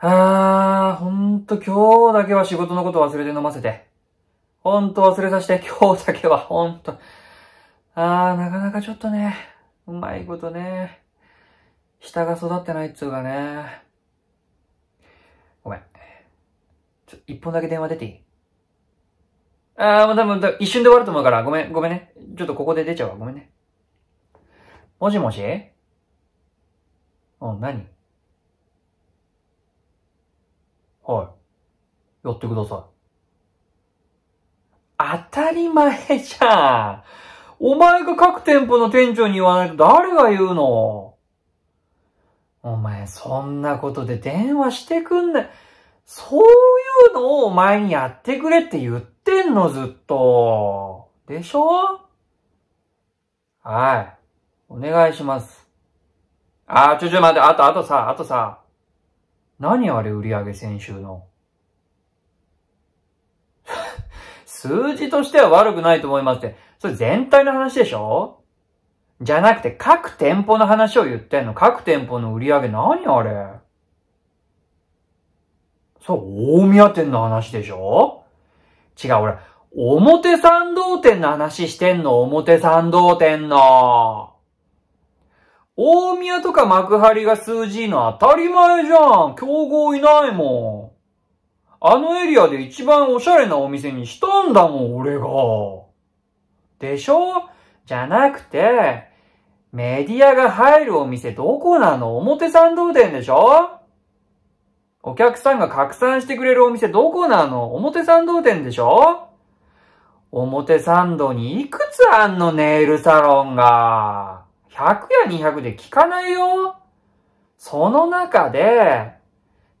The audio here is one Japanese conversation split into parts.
あー、ほんと今日だけは仕事のこと忘れて飲ませて。ほんと忘れさせて、今日だけはほんと。あー、なかなかちょっとね、うまいことね、下が育ってないっつうかね。ごめん。ちょ、一本だけ電話出ていいあー、もう多分、一瞬で終わると思うから、ごめん、ごめんね。ちょっとここで出ちゃうわ、ごめんね。もしもしうん、何はい。やってください。当たり前じゃん。お前が各店舗の店長に言わないと誰が言うのお前、そんなことで電話してくんない。そういうのをお前にやってくれって言ってんの、ずっと。でしょはい。お願いします。あー、ちょちょ待って、あと、あとさ、あとさ。何あれ売上先週の。数字としては悪くないと思いますって。それ全体の話でしょじゃなくて各店舗の話を言ってんの。各店舗の売り上げ何あれそう、大宮店の話でしょ違う、俺、表参道店の話してんの、表参道店の。大宮とか幕張が数字いいの当たり前じゃん。競合いないもん。あのエリアで一番おしゃれなお店にしたんだもん、俺が。でしょじゃなくて、メディアが入るお店どこなの表参道店でしょお客さんが拡散してくれるお店どこなの表参道店でしょ表参道にいくつあんのネイルサロンが。100や200で聞かないよ。その中で、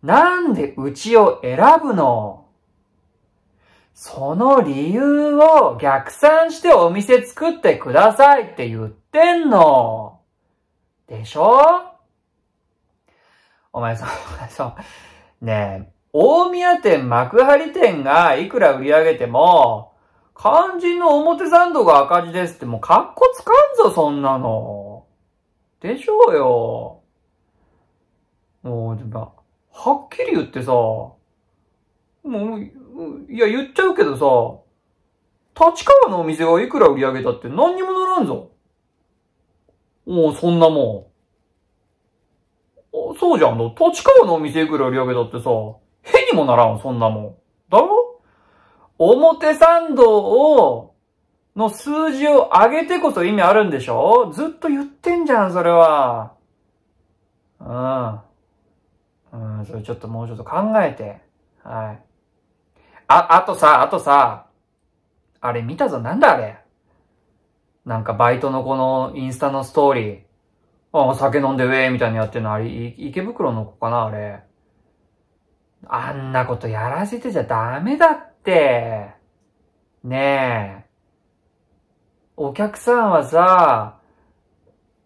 なんでうちを選ぶのその理由を逆算してお店作ってくださいって言ってんの。でしょお前さ、お前さ、ねえ、大宮店幕張店がいくら売り上げても、肝心の表参道が赤字ですってもうカッコつかんぞ、そんなの。でしょうよ。もう、はっきり言ってさ、もう、いや、言っちゃうけどさ、立川のお店がいくら売り上げたって何にもならんぞ。もう、そんなもん。そうじゃんの。立川のお店いくら売り上げたってさ、変にもならん、そんなもん。だろ表参道をの数字を上げてこそ意味あるんでしょずっと言ってんじゃん、それは。うん。うん、それちょっともうちょっと考えて。はい。あ、あとさ、あとさ、あれ見たぞ、なんだあれ。なんかバイトのこのインスタのストーリー。あ、酒飲んでウェーみたいにやってるの、あれ、池袋の子かな、あれ。あんなことやらせてちゃダメだって。ねえ。お客さんはさ、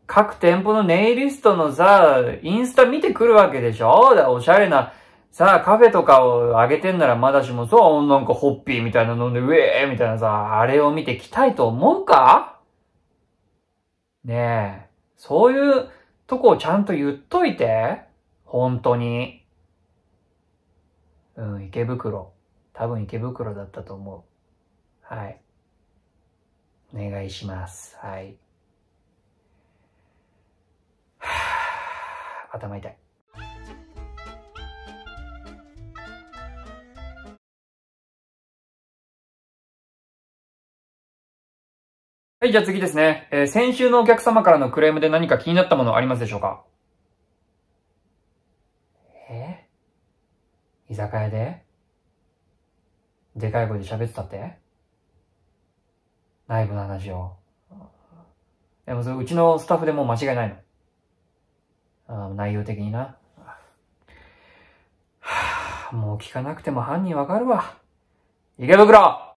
各店舗のネイリストのさ、インスタ見てくるわけでしょおしゃれな、さあ、カフェとかをあげてんならまだしも、そう、なんかホッピーみたいな飲んで、ウえーみたいなさ、あれを見てきたいと思うかねえ、そういうとこをちゃんと言っといて。本当に。うん、池袋。多分池袋だったと思う。はい。お願いします。はい。は頭痛い。はい、じゃあ次ですね。えー、先週のお客様からのクレームで何か気になったものありますでしょうかえ居酒屋ででかい声で喋ってたって内部の話を。でもそれうちのスタッフでも間違いないの。あ内容的にな。はあ、もう聞かなくても犯人わかるわ。池袋